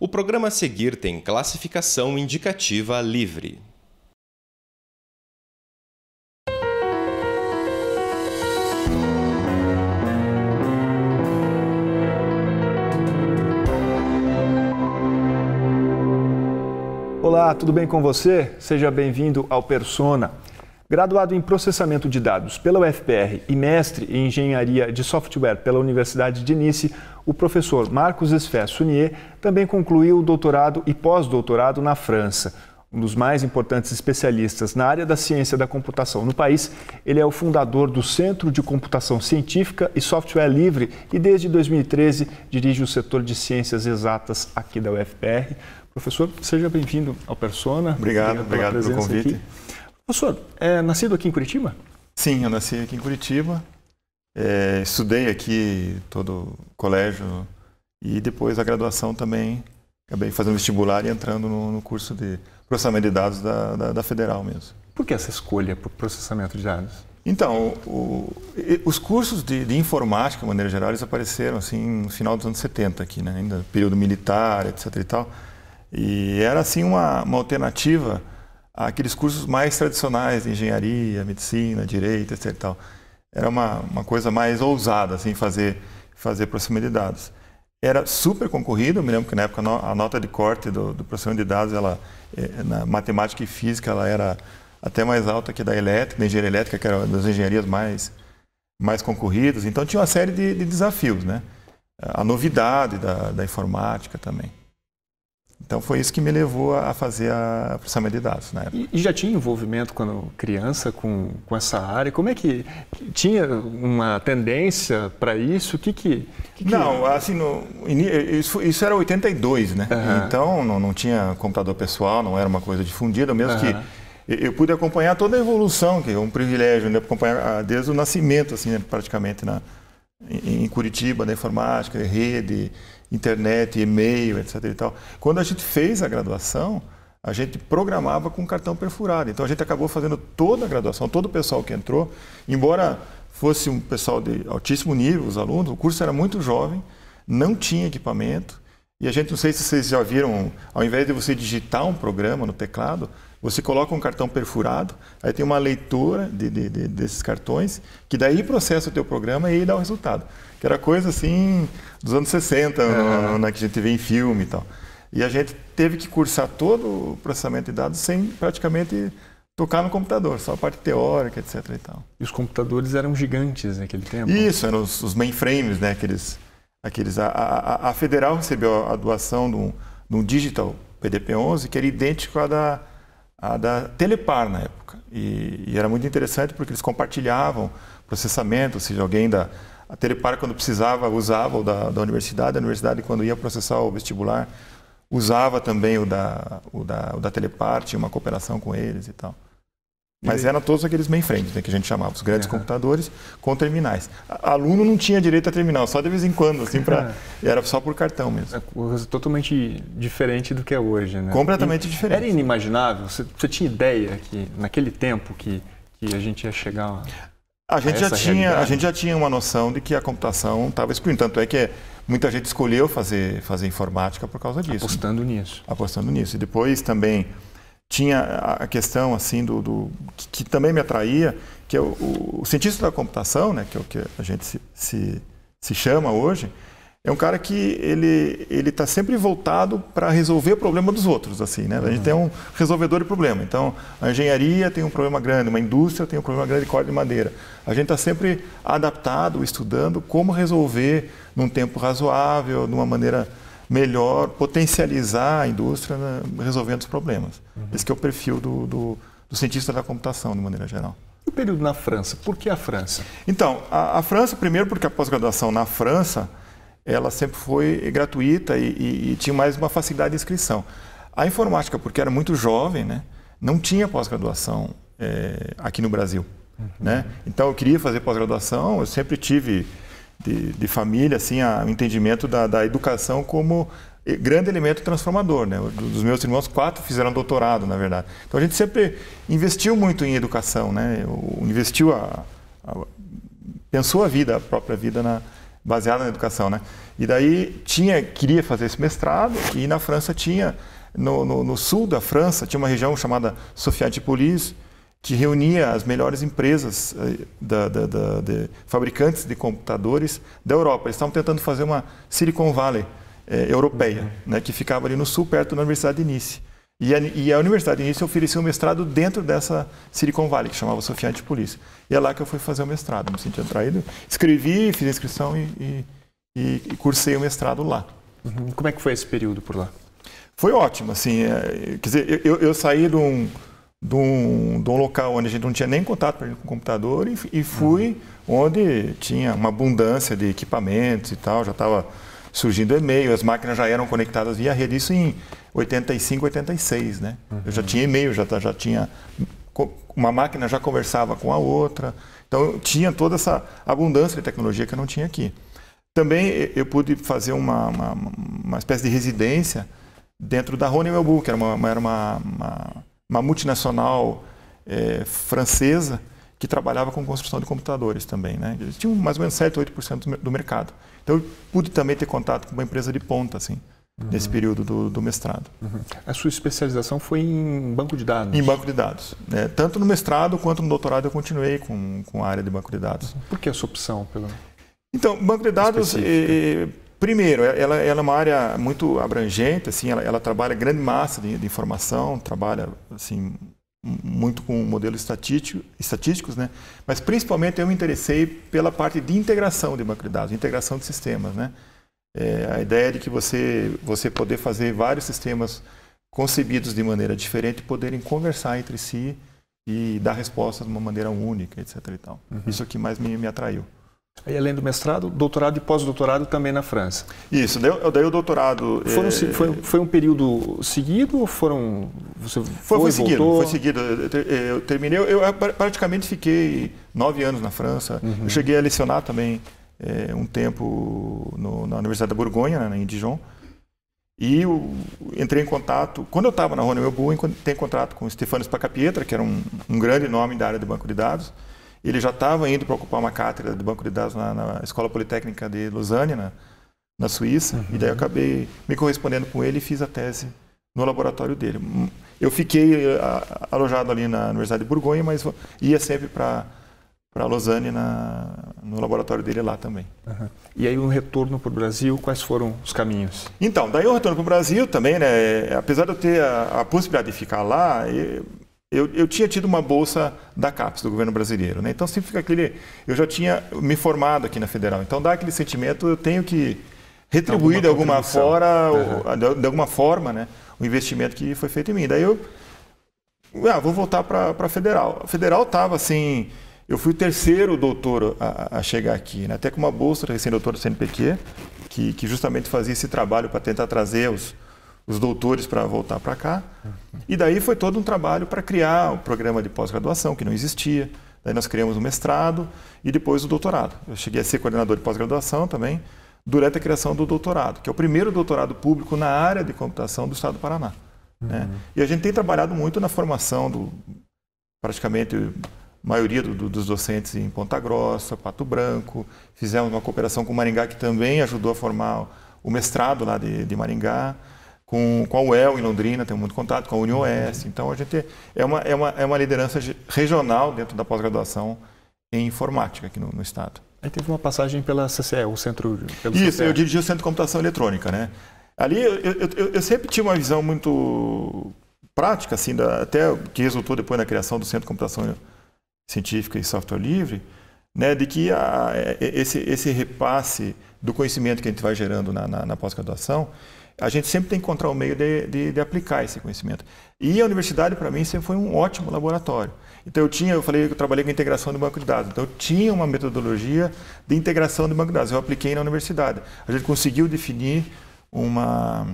O programa a seguir tem classificação indicativa livre. Olá, tudo bem com você? Seja bem-vindo ao Persona. Graduado em processamento de dados pela UFPR e mestre em engenharia de software pela Universidade de Nice, o professor Marcos Esfé Sunier também concluiu o doutorado e pós-doutorado na França. Um dos mais importantes especialistas na área da ciência da computação no país, ele é o fundador do Centro de Computação Científica e Software Livre e, desde 2013, dirige o setor de ciências exatas aqui da UFPR. Professor, seja bem-vindo ao Persona. Obrigado, obrigado, obrigado pelo convite. Aqui. Pastor, é nascido aqui em Curitiba? Sim, eu nasci aqui em Curitiba. É, estudei aqui todo o colégio e depois a graduação também. Acabei fazendo vestibular e entrando no, no curso de processamento de dados da, da, da, Federal mesmo. Por que essa escolha para processamento de dados? Então, o, os cursos de, de, informática, de maneira geral, eles apareceram assim no final dos anos 70 aqui, né? ainda período militar, etc e tal. E era assim uma, uma alternativa aqueles cursos mais tradicionais de engenharia, medicina, direito, etc. Tal. Era uma, uma coisa mais ousada, assim, fazer, fazer processamento de dados. Era super concorrido, eu me lembro que na época a nota de corte do, do processamento de dados, ela, eh, na matemática e física, ela era até mais alta que da elétrica, da engenharia elétrica, que era uma das engenharias mais, mais concorridas. Então tinha uma série de, de desafios, né? A novidade da, da informática também. Então foi isso que me levou a fazer a processamento de dados na época. E já tinha envolvimento quando criança com, com essa área? Como é que tinha uma tendência para isso? O que que, que que... Não, assim, no, isso, isso era 82, né? Uhum. Então não, não tinha computador pessoal, não era uma coisa difundida, mesmo uhum. que eu pude acompanhar toda a evolução, que é um privilégio, né? acompanhar ah, desde o nascimento, assim, né? praticamente, na, em Curitiba, da informática, rede, internet, e-mail, etc. E tal. Quando a gente fez a graduação, a gente programava com cartão perfurado. Então a gente acabou fazendo toda a graduação, todo o pessoal que entrou, embora fosse um pessoal de altíssimo nível, os alunos, o curso era muito jovem, não tinha equipamento. E a gente, não sei se vocês já viram, ao invés de você digitar um programa no teclado, você coloca um cartão perfurado, aí tem uma leitura de, de, de, desses cartões, que daí processa o teu programa e dá o resultado que era coisa assim dos anos 60, na né, que a gente vê em filme e tal. E a gente teve que cursar todo o processamento de dados sem praticamente tocar no computador, só a parte teórica, etc. E, tal. e os computadores eram gigantes naquele tempo? Isso, eram os, os mainframes, né? Aqueles, aqueles, a, a, a Federal recebeu a doação de um, de um digital PDP-11 que era idêntico à da, à da Telepar na época. E, e era muito interessante porque eles compartilhavam processamento, ou seja, alguém da, a Telepar, quando precisava, usava o da, da universidade, a universidade, quando ia processar o vestibular, usava também o da, o da, o da Telepar, tinha uma cooperação com eles e tal. Mas eram todos aqueles mainframes né, que a gente chamava, os grandes uhum. computadores com terminais. Aluno não tinha direito a terminal, só de vez em quando, assim, pra, é. era só por cartão mesmo. É coisa totalmente diferente do que é hoje, né? Completamente e diferente. Era inimaginável? Você, você, tinha ideia que naquele tempo que, que a gente ia chegar? Lá? A gente, já tinha, a gente já tinha uma noção de que a computação estava excluindo. Tanto é que muita gente escolheu fazer, fazer informática por causa disso. Né? Apostando né? nisso. Apostando nisso. E depois também tinha a questão assim do, do que, que, também me atraía, que é o, o, o, cientista da computação, né, que é o que a gente se, se, se chama hoje, é um cara que ele ele está sempre voltado para resolver o problema dos outros, assim, né? A gente uhum. tem um resolvedor de problema. Então, a engenharia tem um problema grande, uma indústria tem um problema grande de corda de madeira. A gente está sempre adaptado, estudando como resolver num tempo razoável, de uma maneira melhor, potencializar a indústria né, resolvendo os problemas. Uhum. Esse que é o perfil do, do, do cientista da computação, de maneira geral o período na França? Por que a França? Então, a, a França, primeiro porque a pós-graduação na França ela sempre foi gratuita e, e, e tinha mais uma facilidade de inscrição. A informática, porque era muito jovem, né, não tinha pós-graduação é, aqui no Brasil. Uhum. Né? Então eu queria fazer pós-graduação, eu sempre tive de, de família assim o entendimento da, da, educação como eh, grande elemento transformador. Né? Dos meus irmãos, quatro fizeram doutorado, na verdade. Então a gente sempre investiu muito em educação, né? investiu a, a pensou a vida, a própria vida na, baseada na educação, né? E daí tinha, queria fazer esse mestrado e na França tinha, no, no, no sul da França, tinha uma região chamada Sophia Antipolis, que reunia as melhores empresas eh, da, da, da, de fabricantes de computadores da Europa. Eles estavam tentando fazer uma Silicon Valley eh, europeia, uhum. né, que ficava ali no sul, perto da Universidade de Nice. E a, e a universidade, nisso ofereceu um mestrado dentro dessa Silicon Valley, que chamava Sofia Polícia E é lá que eu fui fazer o mestrado, me senti atraído. Escrevi, fiz a inscrição e, e, e cursei o mestrado lá. Uhum. Como é que foi esse período por lá? Foi ótimo, assim, é, quer dizer, eu, eu saí de um, de um, de um, local onde a gente não tinha nem contato com o computador e, e fui uhum. onde tinha uma abundância de equipamentos e tal, já estava surgindo e-mail, as máquinas já eram conectadas via rede. Isso em 85, 86, né? Uhum. Eu já tinha e-mail, já, tá, já tinha. Uma máquina já conversava com a outra. Então eu tinha toda essa abundância de tecnologia que eu não tinha aqui. Também eu pude fazer uma, uma, uma espécie de residência dentro da Honeywell que era uma, era uma, uma, uma multinacional é, francesa que trabalhava com construção de computadores também. Né? Eles tinham mais ou menos 7, 8% do mercado. Então, eu pude também ter contato com uma empresa de ponta, assim, uhum. nesse período do, do mestrado. Uhum. A sua especialização foi em banco de dados? Em banco de dados. Né? tanto no mestrado quanto no doutorado eu continuei com, com a área de banco de dados. Uhum. Por que essa opção? Pelo... Então, banco de dados... Eh, eh, primeiro, é, ela, ela, é uma área muito abrangente, assim, ela, ela trabalha grande massa de, de informação, trabalha assim, muito com modelos estatístico, estatísticos, né? mas principalmente eu me interessei pela parte de integração de banco de dados, integração de sistemas. Né? É, a ideia é de que você, você poder fazer vários sistemas concebidos de maneira diferente poderem conversar entre si e dar respostas de uma maneira única, etc. E tal. Uhum. Isso é que mais me, me atraiu. E além do mestrado, doutorado e pós-doutorado também na França. Isso, daí, dei o doutorado. Foram, é... foi, foi, um período seguido ou foram. Você foi, foi seguido, voltou? foi seguido. Eu terminei, eu praticamente fiquei nove anos na França. Uhum. Eu cheguei a lecionar também é, um tempo no, na Universidade da Borgonha, né, em Dijon. E entrei em contato, quando eu estava na Rony Melbourne, entrei em contato com o Stefano Spacapietra, que era um, um grande nome da área do banco de dados. Ele já estava indo para ocupar uma cátedra do banco de dados na, na Escola Politécnica de Lausanne, na, na Suíça, uhum. e daí eu uhum. acabei me correspondendo com ele e fiz a tese no laboratório dele. Hum, eu fiquei eh, a, alojado ali na Universidade de Borgonha, mas ia sempre para para Lausanne na, no laboratório dele lá também. Uhum. E aí um retorno para o Brasil, quais foram os caminhos? Então, daí o retorno para o Brasil também, né? É, apesar de eu ter a, a possibilidade de ficar lá, eu, eu, eu tinha tido uma bolsa da CAPES, do governo brasileiro. Né? Então sempre fica aquele. Eu já tinha me formado aqui na federal. Então dá aquele sentimento, eu tenho que retribuir alguma de, alguma fora, uhum. de, de alguma forma né, o investimento que foi feito em mim. Daí eu. Ah, vou voltar para a federal. A federal estava assim. Eu fui o terceiro doutor a, a chegar aqui, né? até com uma bolsa recém-doutor do CNPq, que, que justamente fazia esse trabalho para tentar trazer os, os doutores para voltar para cá. E daí foi todo um trabalho para criar o programa de pós-graduação, que não existia. Daí nós criamos o mestrado e depois o doutorado. Eu cheguei a ser coordenador de pós-graduação também, durante a criação do doutorado, que é o primeiro doutorado público na área de computação do Estado do Paraná. Né? Uhum. Né? E a gente tem trabalhado muito na formação do praticamente a maioria do, do, dos docentes em Ponta Grossa, Pato Branco. Fizemos uma cooperação com Maringá, que também ajudou a formar o mestrado lá de, de Maringá com, com a UEL em Londrina, tem muito contato, com a União Oeste. Então, a gente é uma, é uma, é uma liderança regional dentro da pós-graduação em informática aqui no, no Estado. Aí teve uma passagem pela CCE, o centro. Isso, CCE. eu dirigi o Centro de Computação Eletrônica, né? Ali eu, eu, eu, eu sempre tive uma visão muito prática, assim, da, até que resultou depois na criação do Centro de Computação Científica e Software Livre, né, de que a, esse, esse repasse do conhecimento que a gente vai gerando na, na, na pós-graduação, a gente sempre tem que encontrar o um meio de, de, de, aplicar esse conhecimento. E a universidade, para mim, sempre foi um ótimo laboratório. Então, eu tinha, eu falei que eu trabalhei com integração de banco de dados. Então, eu tinha uma metodologia de integração de banco de dados. Eu apliquei na universidade. A gente conseguiu definir uma,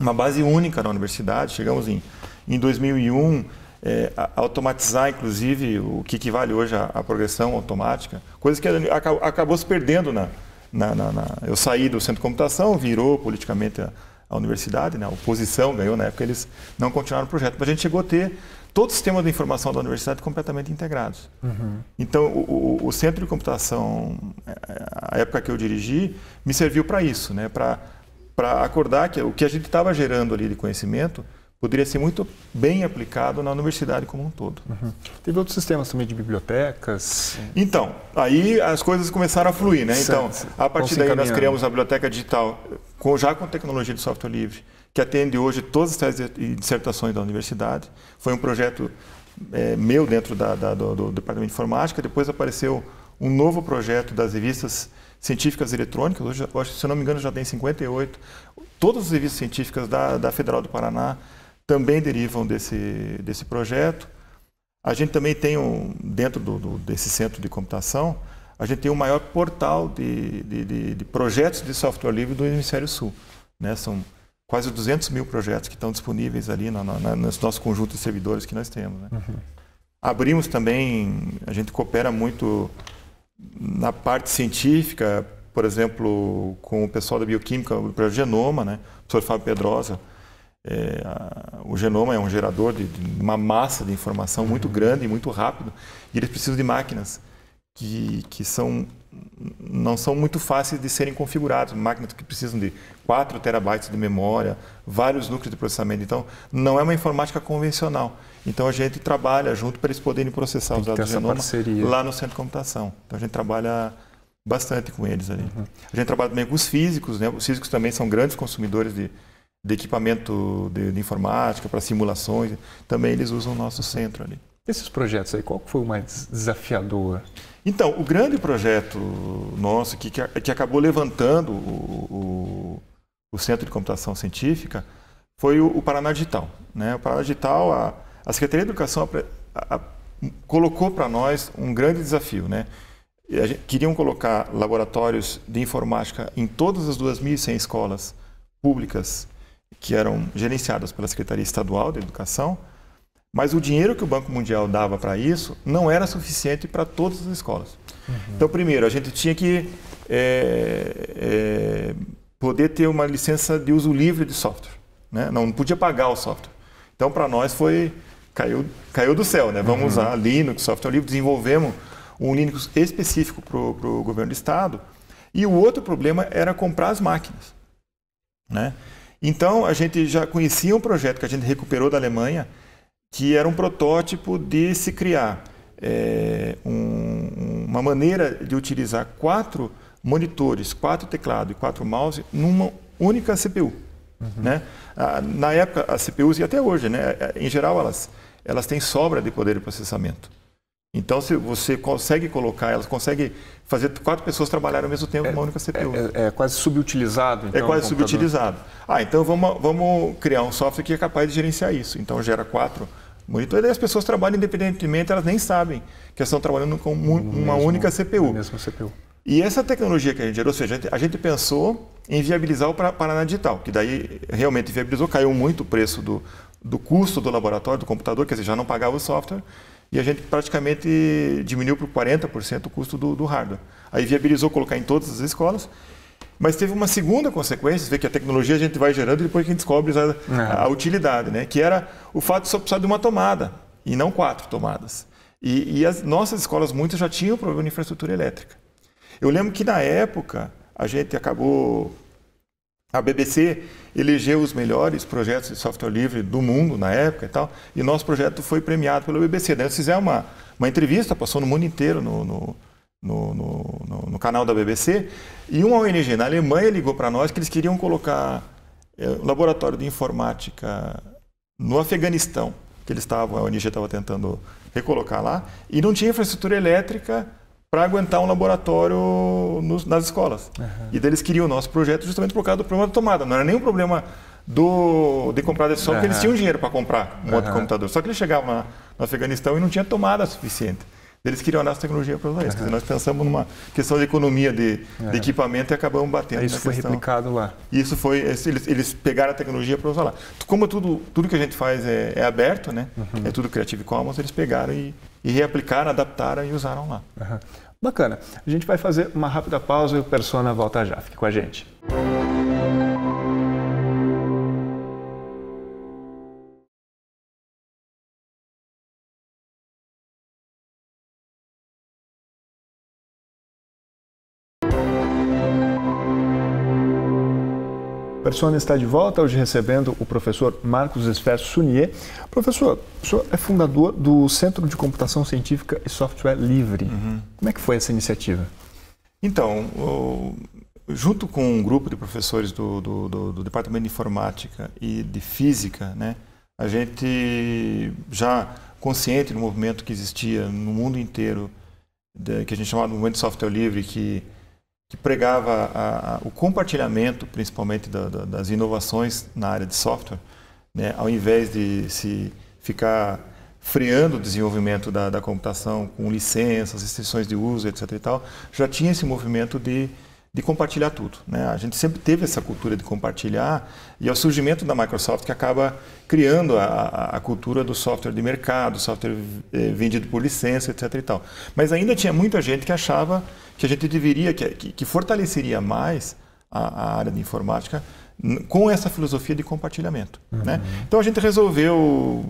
uma base única na universidade. Chegamos em, em 2001. É, automatizar, inclusive, o que equivale hoje à, progressão automática, coisa que acabou, acabou se perdendo na, na, na, na, eu saí do centro de computação, virou politicamente a, a universidade, né? a oposição ganhou na época, eles não continuaram o projeto. Mas a gente chegou a ter todo o sistema de informação da universidade completamente integrados. Uhum. Então, o, o, o, centro de computação, é, é, a época que eu dirigi, me serviu para isso, né? para acordar que o que a gente estava gerando ali de conhecimento poderia ser muito bem aplicado na universidade como um todo. Uhum. Teve outros sistemas também de bibliotecas? Então, aí as coisas começaram a fluir, né? Então, a partir daí nós criamos a biblioteca digital com, já com tecnologia de software livre, que atende hoje todas as teses e dissertações da universidade. Foi um projeto é, meu dentro da, da, do, do Departamento de Informática, depois apareceu um novo projeto das revistas científicas eletrônicas, hoje, se eu não me engano, já tem 58. Todas as revistas científicas da, da Federal do Paraná também derivam desse, desse projeto. A gente também tem, um, dentro do, do, desse centro de computação, a gente tem o maior portal de, de, de, de projetos de software livre do Hemisfério Sul. Né? São quase 200 mil projetos que estão disponíveis ali no, na, nesse nosso conjunto de servidores que nós temos. Né? Uhum. Abrimos também, a gente coopera muito na parte científica, por exemplo, com o pessoal da bioquímica, o projeto Genoma, né? o professor Fábio Pedrosa, é, a, o genoma é um gerador de, de uma massa de informação muito uhum. grande e muito rápido, e eles precisam de máquinas que, que são, não são muito fáceis de serem configuradas, máquinas que precisam de 4 terabytes de memória, vários núcleos de processamento. Então, não é uma informática convencional. Então, a gente trabalha junto para eles poderem processar os dados do genoma lá no centro de computação. Então, a gente trabalha bastante com eles ali. Uhum. A gente trabalha também com os físicos, né? os físicos também são grandes consumidores de de equipamento de, de informática para simulações, também eles usam o nosso centro ali. Esses projetos aí, qual foi o mais desafiador? Então, o grande projeto nosso que, que, que acabou levantando o, o, o, Centro de Computação Científica foi o, o Paraná Digital. Né? O Paraná Digital, a, a Secretaria de Educação a, a, colocou para nós um grande desafio. Né? Gente, queriam colocar laboratórios de informática em todas as 2.100 escolas públicas que eram gerenciadas pela Secretaria Estadual de Educação, mas o dinheiro que o Banco Mundial dava para isso não era suficiente para todas as escolas. Uhum. Então, primeiro, a gente tinha que é, é, poder ter uma licença de uso livre de software. Né? Não, não podia pagar o software. Então, para nós foi caiu, caiu do céu, né? Vamos uhum. usar Linux, software livre, desenvolvemos um Linux específico para o governo do estado. E o outro problema era comprar as máquinas, né? Então, a gente já conhecia um projeto que a gente recuperou da Alemanha, que era um protótipo de se criar é, um, uma maneira de utilizar quatro monitores, quatro teclados e quatro mouse numa única CPU. Uhum. Né? Ah, na época, as CPUs, e até hoje, né, eh, em geral, elas, elas têm sobra de poder de processamento. Então, se você consegue colocar, elas consegue fazer quatro pessoas trabalharem ao mesmo tempo é, uma única CPU. É, é, é quase subutilizado, é então, É quase subutilizado. Ah, então vamos, vamos criar um software que é capaz de gerenciar isso. Então, gera quatro monitores. E daí as pessoas trabalham independentemente, elas nem sabem que estão trabalhando com uma mesmo, única CPU. Mesma CPU. E essa tecnologia que a gente gerou, ou seja, a gente, a gente pensou em viabilizar o Paraná Digital, que daí realmente viabilizou, caiu muito o preço do, do custo do laboratório, do computador, quer dizer, já não pagava o software e a gente praticamente diminuiu para 40% o custo do, do, hardware. Aí viabilizou colocar em todas as escolas, mas teve uma segunda consequência, vê que a tecnologia a gente vai gerando e depois a gente descobre a, é. a, utilidade, né? que era o fato de só precisar de uma tomada e não quatro tomadas. E, e as nossas escolas, muitas já tinham problema de infraestrutura elétrica. Eu lembro que na época a gente acabou a BBC elegeu os melhores projetos de software livre do mundo na época e tal, e nosso projeto foi premiado pela BBC. Daí nós fizemos uma, uma entrevista, passou no mundo inteiro no, no, no, no, no canal da BBC, e uma ONG na Alemanha ligou para nós que eles queriam colocar é, eh, um laboratório de informática no Afeganistão, que eles estavam, a ONG estava tentando recolocar lá, e não tinha infraestrutura elétrica para aguentar um laboratório nos, nas escolas. Uhum. E daí eles queriam o nosso projeto justamente por causa do problema da tomada. Não era nenhum problema do, de comprar desse sol, uhum. porque eles tinham dinheiro para comprar um uhum. outro computador. Só que eles chegavam na, no Afeganistão e não tinha tomada suficiente. Eles queriam a nossa tecnologia para usar Uhum. nós pensamos numa questão de economia de, uhum. de é. equipamento e acabamos batendo. Isso foi questão. replicado lá. Isso foi. Eles, eles pegaram a tecnologia para usar lá. Como tudo, tudo que a gente faz é, é aberto, né? Uhum. É tudo Creative Commons, eles pegaram e e reaplicaram, adaptaram e usaram lá. Uhum. Bacana. A gente vai fazer uma rápida pausa e o Persona volta já. Fique com a gente. Música Persona está de volta, hoje recebendo o professor Marcos Esfer Sunier. Professor, o senhor é fundador do Centro de Computação Científica e Software Livre. Uhum. Como é que foi essa iniciativa? Então, junto com um grupo de professores do, do, do, do, Departamento de Informática e de Física, né, a gente já consciente do movimento que existia no mundo inteiro, de, que a gente chamava de movimento de software livre, que que pregava a, a, o compartilhamento, principalmente da, da, das inovações na área de software, né, ao invés de se ficar freando o desenvolvimento da, da computação com licenças, restrições de uso, etc. E tal, já tinha esse movimento de de compartilhar tudo. Né? A gente sempre teve essa cultura de compartilhar e é o surgimento da Microsoft que acaba criando a, a cultura do software de mercado, software eh, vendido por licença, etc. E tal. Mas ainda tinha muita gente que achava que a gente deveria, que, que fortaleceria mais a, a área de informática com essa filosofia de compartilhamento. Uhum. Né? Então a gente resolveu,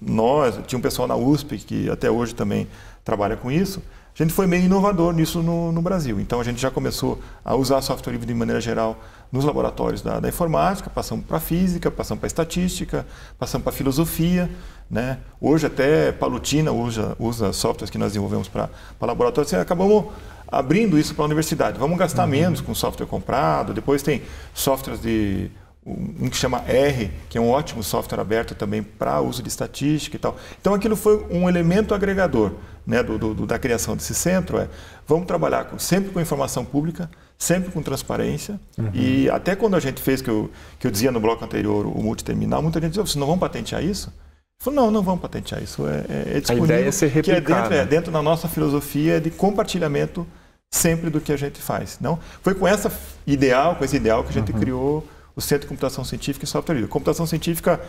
nós, tinha um pessoal na USP que até hoje também trabalha com isso, a gente foi meio inovador nisso no, no, Brasil. Então a gente já começou a usar software livre de maneira geral nos laboratórios da, da informática, passamos para física, passamos para estatística, passamos para filosofia. Né? Hoje até Palutina usa, usa softwares que nós desenvolvemos para laboratórios. Assim, acabamos abrindo isso para a universidade. Vamos gastar uhum. menos com software comprado. Depois tem softwares de um que chama R, que é um ótimo software aberto também para uso de estatística e tal. Então aquilo foi um elemento agregador né, do, do, da criação desse centro é vamos trabalhar com, sempre com informação pública, sempre com transparência. Uhum. E até quando a gente fez, que eu, que eu dizia no bloco anterior, o multiterminal, muita gente dizia, vocês não vão patentear isso? Eu falei, não, não vamos patentear isso. É, é disponível. É a ideia é ser replicada. Que é dentro, é né? dentro da nossa filosofia de compartilhamento sempre do que a gente faz. Não, foi com essa ideal, com esse ideal que a gente uhum. criou o Centro de Computação Científica e Software Livre. Computação científica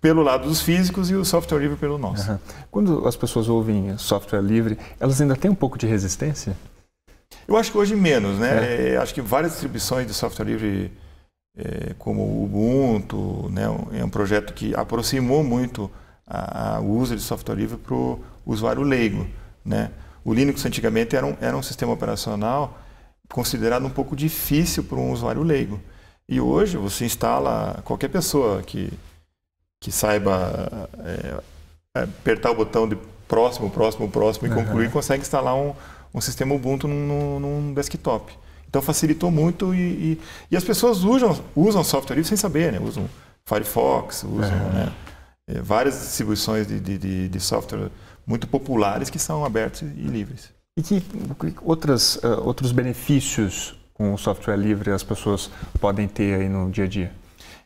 pelo lado dos físicos e o software livre pelo nosso. Uhum. Quando as pessoas ouvem software livre, elas ainda têm um pouco de resistência? Eu acho que hoje menos, né? É. É, acho que várias distribuições de software livre, é, como o Ubuntu, né? é um projeto que aproximou muito a, a uso de software livre para o usuário leigo, né? O Linux antigamente era um, era um sistema operacional considerado um pouco difícil para um usuário leigo. E hoje você instala, qualquer pessoa que que saiba é, é, apertar o botão de próximo, próximo, próximo e uhum. concluir, consegue instalar um, um sistema Ubuntu num, num, desktop. Então facilitou muito e, e, e, as pessoas usam, usam software livre sem saber, né? Usam Firefox, usam uhum. né? É, várias distribuições de, de, de software muito populares que são abertos e livres. E que outras, uh, outros benefícios com o software livre as pessoas podem ter aí no dia a dia?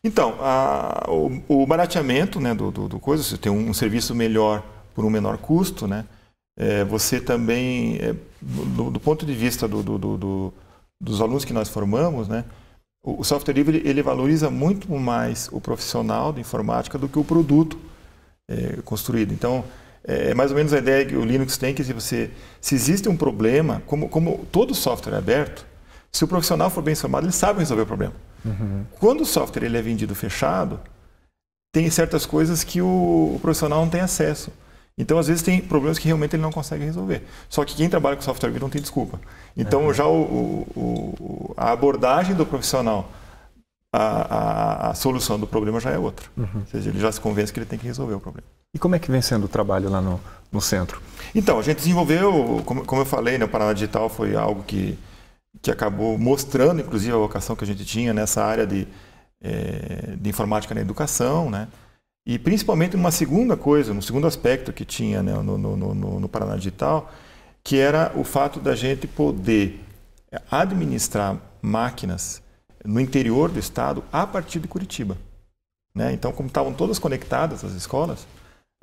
Então, a, o, o, barateamento né, do, do, do, coisa, você tem um, serviço melhor por um menor custo, né? É, você também, é, do, do, ponto de vista do, do, dos alunos que nós formamos, né? O, software livre ele, valoriza muito mais o profissional de informática do que o produto é, construído. Então, é, é mais ou menos a ideia que o Linux tem que se você se existe um problema, como, como todo software é aberto, se o profissional for bem informado, ele sabe resolver o problema. Uhum. Quando o software ele é vendido fechado, tem certas coisas que o, profissional não tem acesso. Então, às vezes, tem problemas que realmente ele não consegue resolver. Só que quem trabalha com software livre não tem desculpa. Então, uhum. já o, o, a abordagem do profissional a, a, a, solução do problema já é outra. Uhum. Ou seja, ele já se convence que ele tem que resolver o problema. E como é que vem sendo o trabalho lá no, no centro? Então, a gente desenvolveu, como, como eu falei, né, o Paraná Digital foi algo que que acabou mostrando, inclusive, a vocação que a gente tinha nessa área de, é, de informática na educação, né? E principalmente uma segunda coisa, um segundo aspecto que tinha né, no, no, no, no Paraná Digital, que era o fato da gente poder administrar máquinas no interior do estado a partir de Curitiba. Né? Então, como estavam todas conectadas as escolas,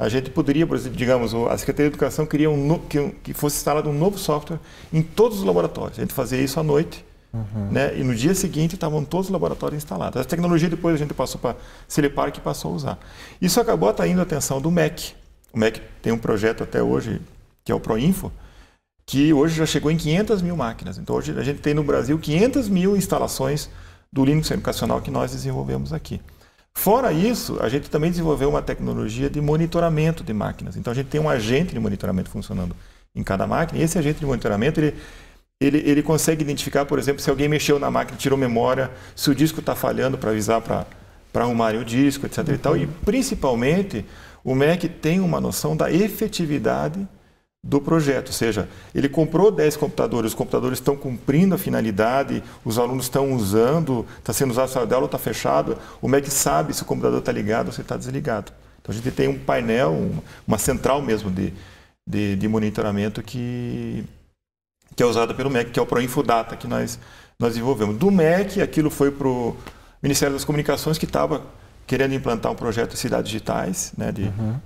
a gente poderia, por exemplo, digamos, a Secretaria de Educação queria um no, que, que, fosse instalado um novo software em todos os laboratórios. A gente fazia isso à noite. Uhum. Né? E no dia seguinte estavam todos os laboratórios instalados. Essa tecnologia depois a gente passou para Celepar que passou a usar. Isso acabou atraindo a atenção do MEC. O MEC tem um projeto até hoje, que é o ProInfo, que hoje já chegou em 500 mil máquinas. Então hoje a gente tem no Brasil 500 mil instalações do Linux educacional que nós desenvolvemos aqui. Fora isso, a gente também desenvolveu uma tecnologia de monitoramento de máquinas. Então a gente tem um agente de monitoramento funcionando em cada máquina. E esse agente de monitoramento ele, ele, ele consegue identificar, por exemplo, se alguém mexeu na máquina, tirou memória, se o disco está falhando para avisar para arrumarem o disco, etc. E, tal. e uhum. principalmente o MEC tem uma noção da efetividade do projeto, ou seja, ele comprou 10 computadores, os computadores estão cumprindo a finalidade, os alunos estão usando, está sendo usado a sala aula, está fechado, o MEC sabe se o computador está ligado ou se está desligado. Então a gente tem um painel, uma central mesmo de, de, de monitoramento que, que é usada pelo MEC, que é o ProInfodata que nós, nós desenvolvemos. Do MEC, aquilo foi para o Ministério das Comunicações que estava querendo implantar um projeto de cidades digitais, né, de uhum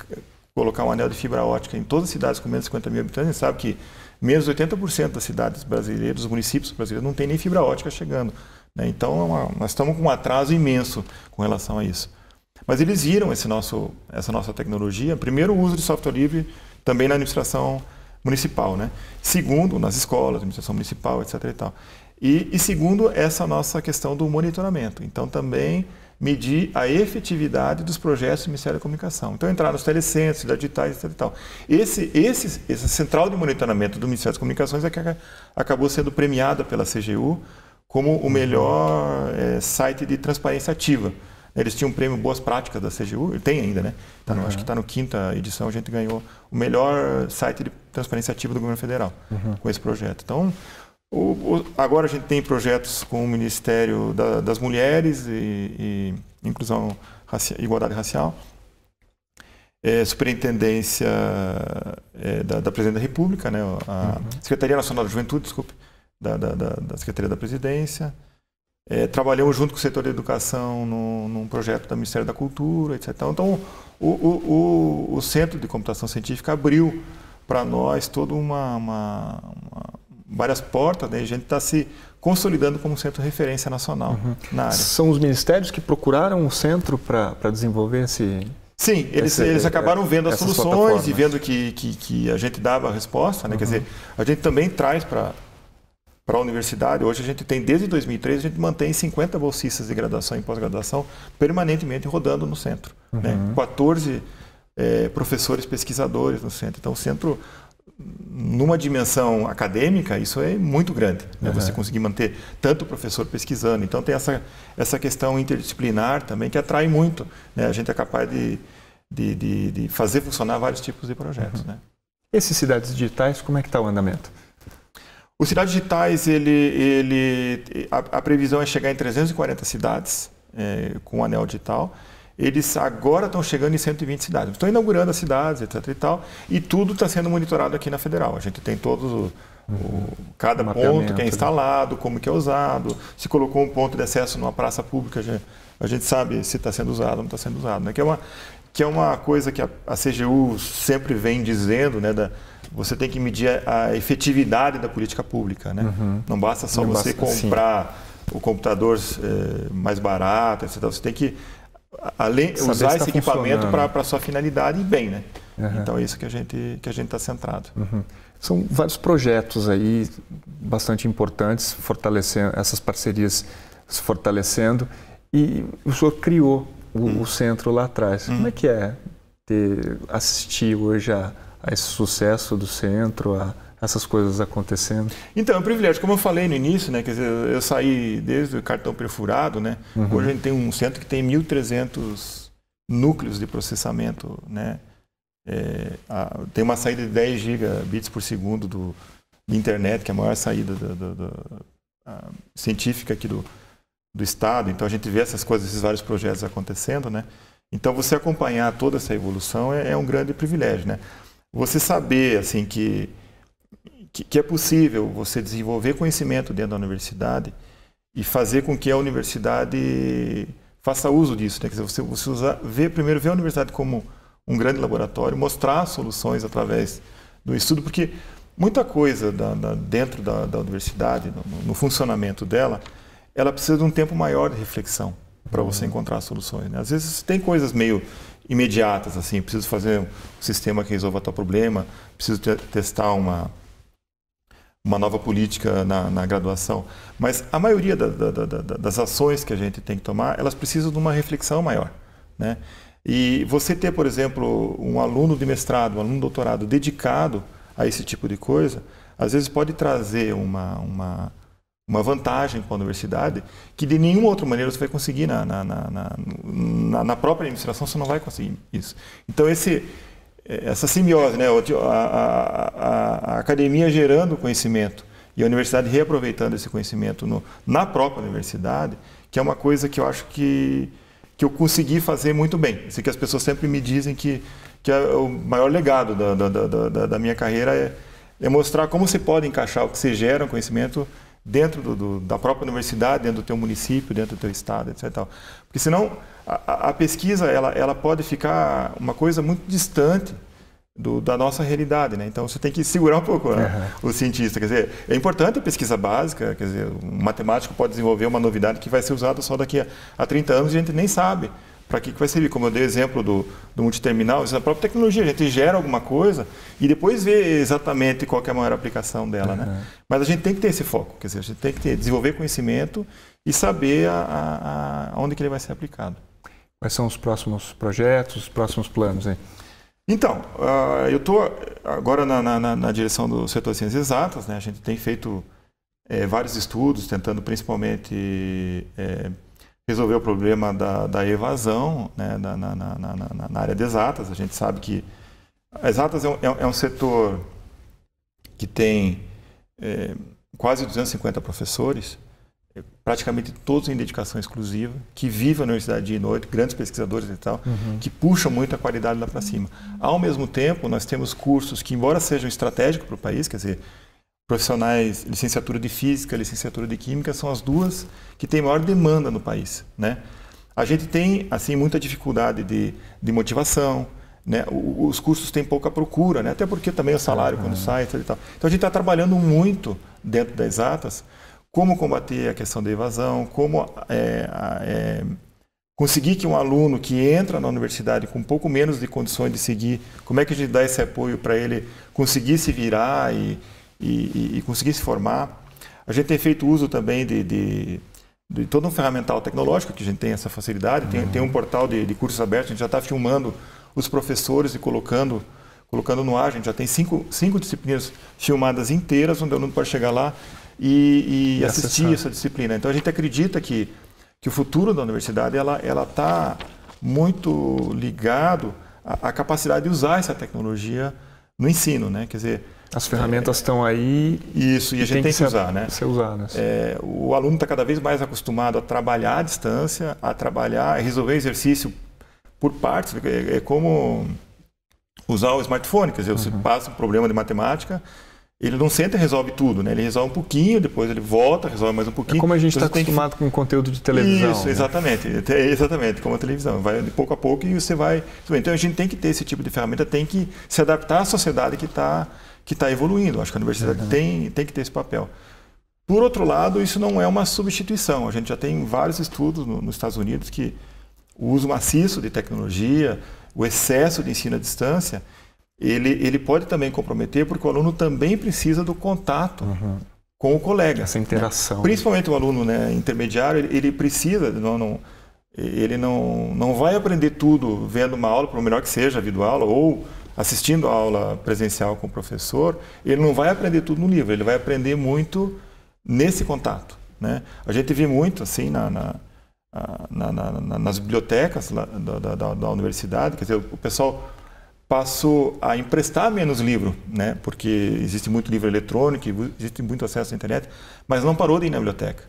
colocar um anel de fibra ótica em todas as cidades com menos de 50 mil habitantes, a gente sabe que menos de 80% das cidades brasileiras, dos municípios brasileiros, não tem nem fibra ótica chegando. Né? Então, é uma, nós estamos com um atraso imenso com relação a isso. Mas eles viram esse nosso, essa nossa tecnologia, primeiro o uso de software livre também na administração municipal, né? Segundo, nas escolas, administração municipal, etc. E, tal. e, e segundo, essa nossa questão do monitoramento. Então, também medir a efetividade dos projetos do Ministério da Comunicação. Então, entrar nos telecentros, cidades digitais, etc. Tal. Esse, esse, essa central de monitoramento do Ministério das Comunicações é que acabou sendo premiada pela CGU como o melhor é, site de transparência ativa. Eles tinham um prêmio Boas Práticas da CGU, tem ainda, né? Tá no, uhum. Acho que está no quinta edição, a gente ganhou o melhor site de transparência ativa do governo federal uhum. com esse projeto. Então, o, o, agora a gente tem projetos com o Ministério da, das Mulheres e, e Inclusão Racial, Igualdade Racial, é, Superintendência é, da, da Presidência da República, né, a uhum. Secretaria Nacional da Juventude, desculpe, da, da, da Secretaria da Presidência. É, trabalhamos junto com o setor da educação no, num projeto da Ministério da Cultura, etc. Então, então, o, o, o, o Centro de Computação Científica abriu para nós toda uma, uma, uma várias portas, né? a gente está se consolidando como centro de referência nacional uhum. na área. São os ministérios que procuraram um centro para desenvolver esse. Sim, eles, esse, eles é, acabaram vendo as soluções e vendo que, que, que, a gente dava a resposta. Né? Uhum. Quer dizer, a gente também traz para para a universidade. Hoje a gente tem, desde 2003, a gente mantém 50 bolsistas de graduação e pós-graduação permanentemente rodando no centro. Né, uhum. Né? 14 é, professores pesquisadores no centro. Então o centro numa dimensão acadêmica, isso é muito grande. Né? Uhum. Você conseguir manter tanto o professor pesquisando. Então, tem essa, essa questão interdisciplinar também que atrai muito. Né? A gente é capaz de, de, de, de, fazer funcionar vários tipos de projetos. Uhum. Né? Esses Cidades Digitais, como é que está o andamento? os Cidades Digitais, ele, ele, a, a previsão é chegar em 340 cidades é, com o anel digital eles agora estão chegando em 120 cidades. Estão inaugurando as cidades, etc. e tal. E tudo está sendo monitorado aqui na Federal. A gente tem todos O, cada ponto que é né? instalado, como que é usado, se colocou um ponto de acesso numa praça pública, a gente, a gente sabe se está sendo usado ou não está sendo usado. Né? Que, é uma, que é uma coisa que a, a CGU sempre vem dizendo, né? Da, você tem que medir a efetividade da política pública. Né? Uhum. Não basta só não você basta, comprar sim. o computador é, mais barato, etc. Você tem que além Saber usar tá esse equipamento para a sua finalidade e bem, né? Uhum. Então é isso que a gente que a gente está centrado. Uhum. São vários projetos aí bastante importantes, fortalecendo essas parcerias se fortalecendo e o senhor criou o, uhum. o centro lá atrás. Hum. Como é que é ter, assistir hoje a, a esse sucesso do centro, a, essas coisas acontecendo? Então, é um privilégio. Como eu falei no início, né? Quer dizer, eu saí desde o cartão perfurado, né? Uhum. Hoje a gente tem um centro que tem 1.300 núcleos de processamento, né? É, a, tem uma saída de 10 gigabits por segundo do, de internet, que é a maior saída do, do, do, a, científica aqui do, do estado. Então a gente vê essas coisas, esses vários projetos acontecendo, né? Então você acompanhar toda essa evolução é, é um grande privilégio, né? Você saber assim que que, que é possível você desenvolver conhecimento dentro da universidade e fazer com que a universidade faça uso disso. Né? Quer dizer, você, você primeiro ver a universidade como um grande laboratório, mostrar soluções através do estudo, porque muita coisa da, da, dentro da, da universidade, no, no, funcionamento dela, ela precisa de um tempo maior de reflexão para você uhum. encontrar soluções. Né? Às vezes tem coisas meio imediatas, assim, preciso fazer um sistema que resolva tal problema, preciso te, testar uma, uma nova política na, na graduação. Mas a maioria da, da, da, das ações que a gente tem que tomar, elas precisam de uma reflexão maior. Né? E você ter, por exemplo, um aluno de mestrado, um aluno de doutorado dedicado a esse tipo de coisa, às vezes pode trazer uma, uma, uma vantagem para a universidade que de nenhuma outra maneira você vai conseguir na, na, na, na, na própria administração, você não vai conseguir isso. Então, esse, é, essa simbiose, né? A, a, a, academia gerando conhecimento e a universidade reaproveitando esse conhecimento no, na própria universidade, que é uma coisa que eu acho que, que eu consegui fazer muito bem. Isso que as pessoas sempre me dizem que, que é o maior legado da, da, da, da minha carreira é, é, mostrar como você pode encaixar o que você gera, um conhecimento, dentro do, do, da própria universidade, dentro do teu município, dentro do teu estado, etc. Porque senão a, a pesquisa ela, ela pode ficar uma coisa muito distante do, da nossa realidade, né? Então você tem que segurar um pouco né? uhum. o cientista, quer dizer, é importante a pesquisa básica, quer dizer, um matemático pode desenvolver uma novidade que vai ser usada só daqui a, a 30 anos e a gente nem sabe para que, que vai servir. Como eu dei o exemplo do, do multiterminal, isso é a própria tecnologia, a gente gera alguma coisa e depois vê exatamente qual é a maior aplicação dela, uhum. né? Mas a gente tem que ter esse foco, quer dizer, a gente tem que ter, desenvolver conhecimento e saber a, a, a onde que ele vai ser aplicado. Quais são os próximos projetos, os próximos planos aí? Então, uh, eu estou agora na, na, na, direção do setor de ciências exatas, né? A gente tem feito é, vários estudos, tentando principalmente é, resolver o problema da, da evasão né? na, na, área de exatas. A gente sabe que exatas é, é um, é um setor que tem eh, quase 250 professores praticamente todos em dedicação exclusiva, que vivem a universidade de noite, grandes pesquisadores e tal, uhum. que puxam muito a qualidade lá para cima. Ao mesmo tempo, nós temos cursos que, embora sejam estratégicos para o país, quer dizer, profissionais, licenciatura de física, licenciatura de química, são as duas que têm maior demanda no país, né? A gente tem, assim, muita dificuldade de, de motivação, né, os cursos têm pouca procura, né, até porque também o salário quando sai e tal. Então a gente está trabalhando muito dentro das atas como combater a questão da evasão, como é, é, conseguir que um aluno que entra na universidade com um pouco menos de condições de seguir, como é que a gente dá esse apoio para ele conseguir se virar e, e, e, conseguir se formar. A gente tem feito uso também de, de, de todo um ferramental tecnológico que a gente tem essa facilidade, tem, uhum. tem um portal de, de cursos abertos, a gente já está filmando os professores e colocando colocando no ar, a gente já tem cinco, cinco disciplinas filmadas inteiras, onde o aluno pode chegar lá, e, e assistir essa disciplina. Então a gente acredita que, que o futuro da universidade ela ela está muito ligado à, à, capacidade de usar essa tecnologia no ensino, né? Quer dizer as ferramentas é, estão aí. Isso, e, a gente tem, tem que, usar, né? Ser usar, né? É, o aluno está cada vez mais acostumado a trabalhar à distância, a trabalhar, a resolver exercício por partes. É, é como usar o smartphone, quer dizer, uhum. você passa um problema de matemática, ele não senta e resolve tudo, né? Ele resolve um pouquinho, depois ele volta, resolve mais um pouquinho. É como a gente está então acostumado que... com conteúdo de televisão. Isso, né? exatamente. É, é, exatamente, como a televisão. Vai de pouco a pouco e você vai... Então, a gente tem que ter esse tipo de ferramenta, tem que se adaptar à sociedade que está que tá evoluindo. Acho que a universidade uhum. tem, tem que ter esse papel. Por outro lado, isso não é uma substituição. A gente já tem vários estudos no, nos Estados Unidos que o uso maciço de tecnologia, o excesso de ensino à distância, ele, ele pode também comprometer, porque o aluno também precisa do contato uhum. com o colega. Essa né? interação. Né? Principalmente o aluno né, intermediário, ele, ele precisa, não, não, ele não, não vai aprender tudo vendo uma aula, por melhor que seja a aula ou assistindo a aula presencial com o professor, ele não vai aprender tudo no livro, ele vai aprender muito nesse contato. Né? A gente vê muito assim na, na, na, nas bibliotecas da, da, da, da universidade, quer dizer, o pessoal passo a emprestar menos livro, né? porque existe muito livro eletrônico, existe muito acesso à internet, mas não parou de ir na biblioteca.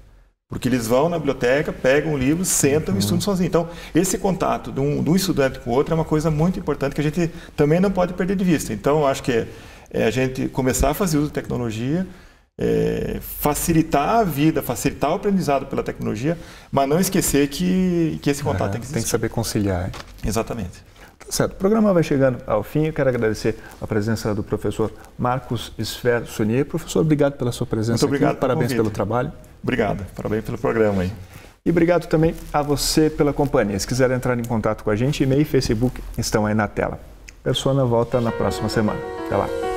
Porque eles vão na biblioteca, pegam o livro, sentam uhum. e estudam sozinhos. Então, esse contato de um, de um, estudante com o outro é uma coisa muito importante que a gente também não pode perder de vista. Então, acho que é, é a gente começar a fazer uso da tecnologia, é, facilitar a vida, facilitar o aprendizado pela tecnologia, mas não esquecer que, que esse contato é, tem que existir. Tem que saber conciliar. Exatamente. Tá certo, o programa vai chegando ao fim. Eu quero agradecer a presença do professor Marcos Sfer Sonier. Professor, obrigado pela sua presença. Muito obrigado. Aqui. Parabéns pelo trabalho. Obrigado. Parabéns pelo programa aí. E obrigado também a você pela companhia. Se quiser entrar em contato com a gente, e-mail e Facebook estão aí na tela. Persona volta na próxima semana. Até lá.